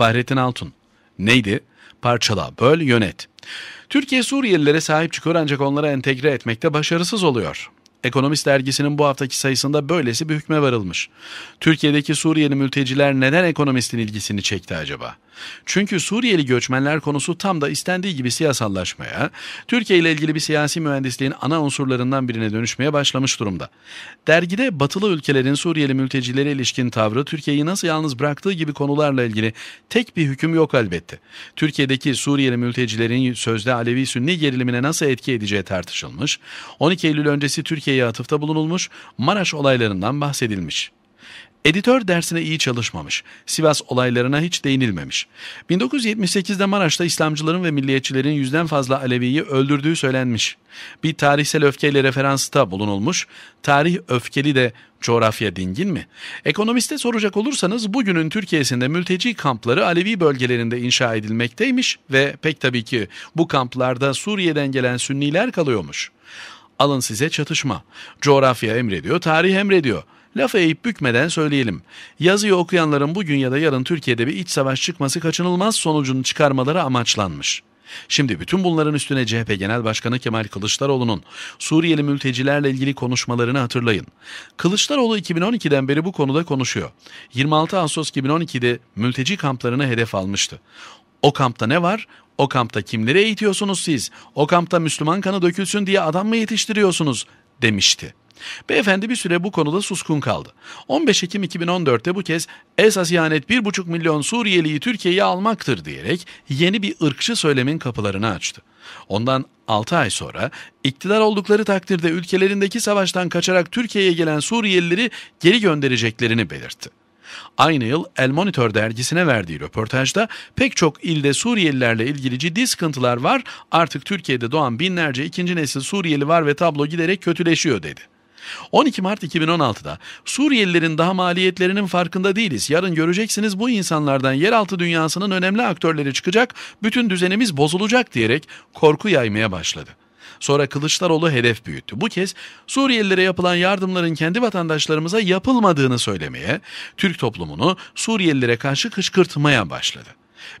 Fahrettin Altun. Neydi? Parçala, böl, yönet. Türkiye Suriyelilere sahip çıkıyor ancak onlara entegre etmekte başarısız oluyor. Ekonomist dergisinin bu haftaki sayısında böylesi bir hükme varılmış. Türkiye'deki Suriyeli mülteciler neden ekonomistin ilgisini çekti acaba? Çünkü Suriyeli göçmenler konusu tam da istendiği gibi siyasallaşmaya, Türkiye ile ilgili bir siyasi mühendisliğin ana unsurlarından birine dönüşmeye başlamış durumda. Dergide batılı ülkelerin Suriyeli mültecilere ilişkin tavrı Türkiye'yi nasıl yalnız bıraktığı gibi konularla ilgili tek bir hüküm yok elbette. Türkiye'deki Suriyeli mültecilerin sözde Alevi-Sünni gerilimine nasıl etki edeceği tartışılmış, 12 Eylül öncesi Türkiye'ye atıfta bulunulmuş, Maraş olaylarından bahsedilmiş. Editör dersine iyi çalışmamış. Sivas olaylarına hiç değinilmemiş. 1978'de Maraş'ta İslamcıların ve milliyetçilerin yüzden fazla Alevi'yi öldürdüğü söylenmiş. Bir tarihsel öfkeyle referansta bulunulmuş. Tarih öfkeli de coğrafya dingin mi? Ekonomiste soracak olursanız bugünün Türkiye'sinde mülteci kampları Alevi bölgelerinde inşa edilmekteymiş ve pek tabii ki bu kamplarda Suriye'den gelen Sünniler kalıyormuş. Alın size çatışma. Coğrafya emrediyor, tarih emrediyor. Lafı eğip bükmeden söyleyelim. Yazıyı okuyanların bugün ya da yarın Türkiye'de bir iç savaş çıkması kaçınılmaz sonucunu çıkarmaları amaçlanmış. Şimdi bütün bunların üstüne CHP Genel Başkanı Kemal Kılıçdaroğlu'nun Suriyeli mültecilerle ilgili konuşmalarını hatırlayın. Kılıçdaroğlu 2012'den beri bu konuda konuşuyor. 26 Ağustos 2012'de mülteci kamplarını hedef almıştı. O kampta ne var? O kampta kimleri eğitiyorsunuz siz? O kampta Müslüman kanı dökülsün diye adam mı yetiştiriyorsunuz? demişti. Beyefendi bir süre bu konuda suskun kaldı. 15 Ekim 2014'te bu kez esas ihanet 1,5 milyon Suriyeliyi Türkiye'ye almaktır diyerek yeni bir ırkçı söylemin kapılarını açtı. Ondan 6 ay sonra iktidar oldukları takdirde ülkelerindeki savaştan kaçarak Türkiye'ye gelen Suriyelileri geri göndereceklerini belirtti. Aynı yıl El Monitor dergisine verdiği röportajda pek çok ilde Suriyelilerle ilgili ciddi sıkıntılar var. Artık Türkiye'de doğan binlerce ikinci nesil Suriyeli var ve tablo giderek kötüleşiyor dedi. 12 Mart 2016'da Suriyelilerin daha maliyetlerinin farkında değiliz. Yarın göreceksiniz bu insanlardan yeraltı dünyasının önemli aktörleri çıkacak, bütün düzenimiz bozulacak diyerek korku yaymaya başladı. Sonra Kılıçdaroğlu hedef büyüttü. Bu kez Suriyelilere yapılan yardımların kendi vatandaşlarımıza yapılmadığını söylemeye, Türk toplumunu Suriyelilere karşı kışkırtmaya başladı.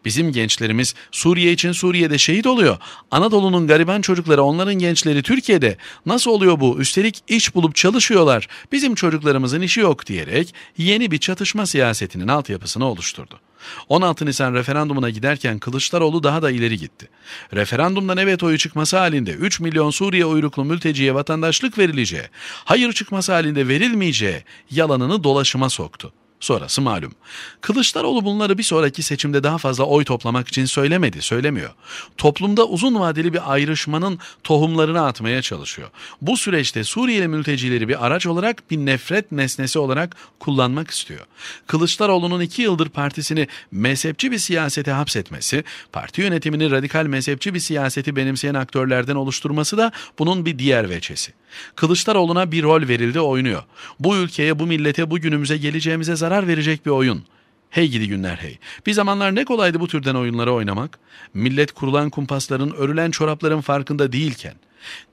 Bizim gençlerimiz Suriye için Suriye'de şehit oluyor. Anadolu'nun gariban çocukları onların gençleri Türkiye'de. Nasıl oluyor bu? Üstelik iş bulup çalışıyorlar. Bizim çocuklarımızın işi yok diyerek yeni bir çatışma siyasetinin altyapısını oluşturdu. 16 Nisan referandumuna giderken Kılıçdaroğlu daha da ileri gitti. Referandumdan evet oyu çıkması halinde 3 milyon Suriye uyruklu mülteciye vatandaşlık verileceği, hayır çıkması halinde verilmeyeceği yalanını dolaşıma soktu. Sonrası malum. Kılıçdaroğlu bunları bir sonraki seçimde daha fazla oy toplamak için söylemedi, söylemiyor. Toplumda uzun vadeli bir ayrışmanın tohumlarını atmaya çalışıyor. Bu süreçte Suriyeli mültecileri bir araç olarak bir nefret nesnesi olarak kullanmak istiyor. Kılıçdaroğlu'nun iki yıldır partisini mezhepçi bir siyasete hapsetmesi, parti yönetimini radikal mezhepçi bir siyaseti benimseyen aktörlerden oluşturması da bunun bir diğer veçesi. Kılıçdaroğlu'na bir rol verildi oynuyor. Bu ülkeye, bu millete, bu günümüze geleceğimize zarar zarar verecek bir oyun. Hey gidi günler hey. Bir zamanlar ne kolaydı bu türden oyunları oynamak. Millet kurulan kumpasların, örülen çorapların farkında değilken.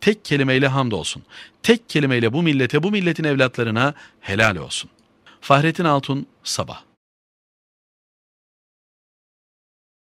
Tek kelimeyle hamdolsun. Tek kelimeyle bu millete, bu milletin evlatlarına helal olsun. Fahrettin Altun, Sabah.